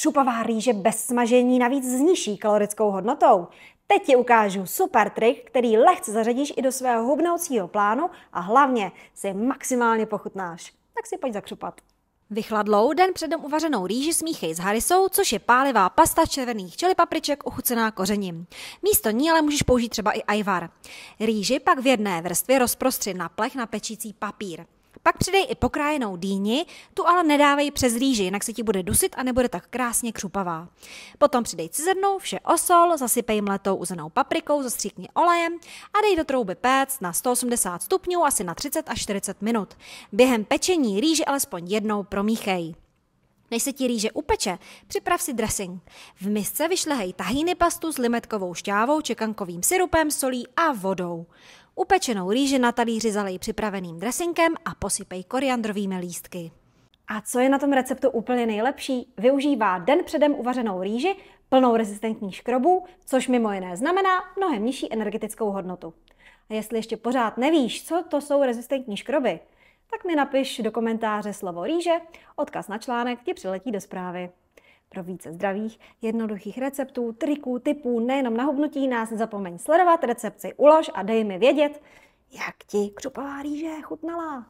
Křupavá rýže bez smažení navíc s nižší kalorickou hodnotou. Teď ti ukážu super trik, který lehce zařadíš i do svého hubnoucího plánu a hlavně si maximálně pochutnáš. Tak si pojď zakřupat. Vychladlou, den předem uvařenou rýži smíchej s harisou, což je pálivá pasta červených čili papriček ochucená kořením. Místo ní ale můžeš použít třeba i ajvar. Rýži pak v jedné vrstvě rozprostři na plech na pečící papír. Pak přidej i pokrájenou dýni, tu ale nedávej přes rýži, jinak se ti bude dusit a nebude tak krásně křupavá. Potom přidej cizrnou, vše osol, zasypej mletou uzenou paprikou, zastříkni olejem a dej do trouby péct na 180 stupňů asi na 30 až 40 minut. Během pečení rýži alespoň jednou promíchej. Než se ti rýže upeče, připrav si dressing. V misce vyšlehej tahýny pastu s limetkovou šťávou, čekankovým syrupem, solí a vodou. Upečenou rýži na talíři zalej připraveným dresinkem a posypej koriandrovými lístky. A co je na tom receptu úplně nejlepší? Využívá den předem uvařenou rýži, plnou rezistentních škrobů, což mimo jiné znamená mnohem nižší energetickou hodnotu. A jestli ještě pořád nevíš, co to jsou rezistentní škroby, tak mi napiš do komentáře slovo rýže, odkaz na článek ti přiletí do zprávy. Pro více zdravých, jednoduchých receptů, triků, typů, nejenom na hubnutí nás zapomeň sledovat, recepci ulož a dej mi vědět, jak ti křupová rýže chutnala.